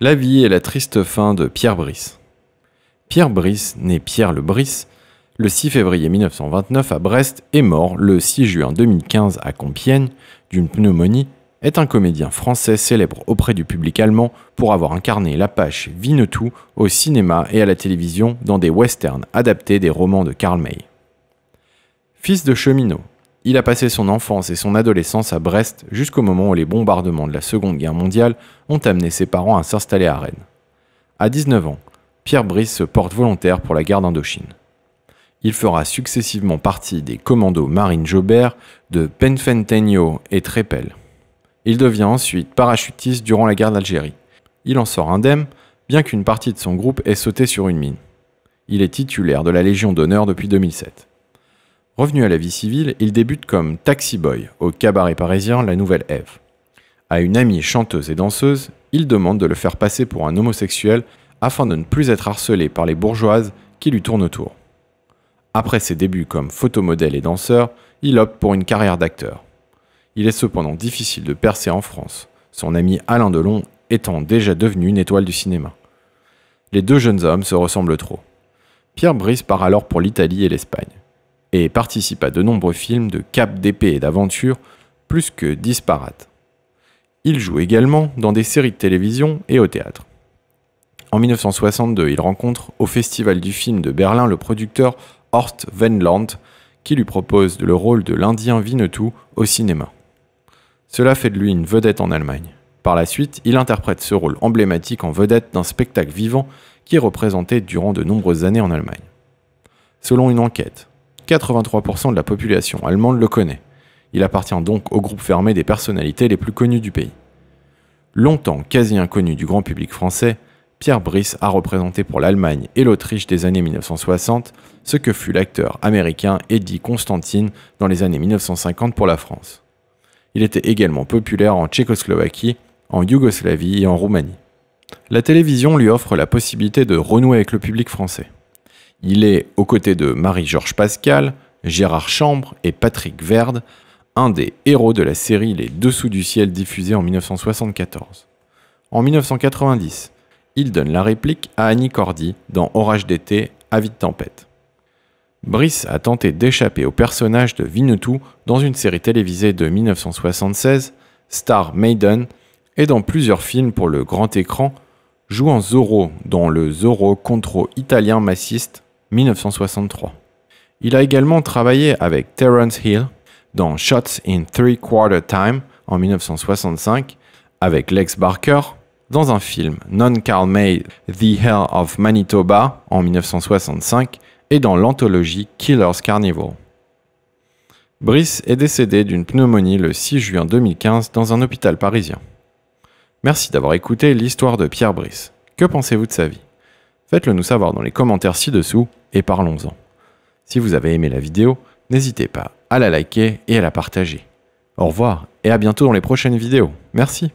La vie et la triste fin de Pierre Brice. Pierre Brice, né Pierre le Brice, le 6 février 1929 à Brest et mort le 6 juin 2015 à Compiègne d'une pneumonie, est un comédien français célèbre auprès du public allemand pour avoir incarné l'Apache Vinetou au cinéma et à la télévision dans des westerns adaptés des romans de Karl May. Fils de cheminot, il a passé son enfance et son adolescence à Brest jusqu'au moment où les bombardements de la Seconde Guerre mondiale ont amené ses parents à s'installer à Rennes. À 19 ans, Pierre Brice se porte volontaire pour la guerre d'Indochine. Il fera successivement partie des commandos Marine Jobert, de Penfentenio et Trépel. Il devient ensuite parachutiste durant la guerre d'Algérie. Il en sort indemne, bien qu'une partie de son groupe ait sauté sur une mine. Il est titulaire de la Légion d'honneur depuis 2007. Revenu à la vie civile, il débute comme taxi boy au cabaret parisien La Nouvelle Ève. À une amie chanteuse et danseuse, il demande de le faire passer pour un homosexuel afin de ne plus être harcelé par les bourgeoises qui lui tournent autour. Après ses débuts comme photomodèle et danseur, il opte pour une carrière d'acteur. Il est cependant difficile de percer en France, son ami Alain Delon étant déjà devenu une étoile du cinéma. Les deux jeunes hommes se ressemblent trop. Pierre Brice part alors pour l'Italie et l'Espagne et participe à de nombreux films de cap d'épée et d'aventure plus que disparates. Il joue également dans des séries de télévision et au théâtre. En 1962, il rencontre au Festival du film de Berlin le producteur Horst Wendland, qui lui propose le rôle de l'Indien Vinetou au cinéma. Cela fait de lui une vedette en Allemagne. Par la suite, il interprète ce rôle emblématique en vedette d'un spectacle vivant qui est représenté durant de nombreuses années en Allemagne. Selon une enquête, 83% de la population allemande le connaît. Il appartient donc au groupe fermé des personnalités les plus connues du pays. Longtemps quasi inconnu du grand public français, Pierre Brice a représenté pour l'Allemagne et l'Autriche des années 1960 ce que fut l'acteur américain Eddie Constantine dans les années 1950 pour la France. Il était également populaire en Tchécoslovaquie, en Yougoslavie et en Roumanie. La télévision lui offre la possibilité de renouer avec le public français. Il est aux côtés de Marie-Georges Pascal, Gérard Chambre et Patrick Verde, un des héros de la série Les Dessous du ciel diffusée en 1974. En 1990, il donne la réplique à Annie Cordy dans Orage d'été, Avis de tempête. Brice a tenté d'échapper au personnage de Vinetou dans une série télévisée de 1976, Star Maiden, et dans plusieurs films pour le grand écran, jouant Zorro dans le Zorro Contro italien massiste 1963. Il a également travaillé avec Terence Hill dans Shots in Three Quarter Time en 1965, avec Lex Barker dans un film Non Carl May The Hell of Manitoba en 1965 et dans l'anthologie Killer's Carnival. Brice est décédé d'une pneumonie le 6 juin 2015 dans un hôpital parisien. Merci d'avoir écouté l'histoire de Pierre Brice. Que pensez-vous de sa vie Faites-le nous savoir dans les commentaires ci-dessous et parlons-en. Si vous avez aimé la vidéo, n'hésitez pas à la liker et à la partager. Au revoir et à bientôt dans les prochaines vidéos. Merci.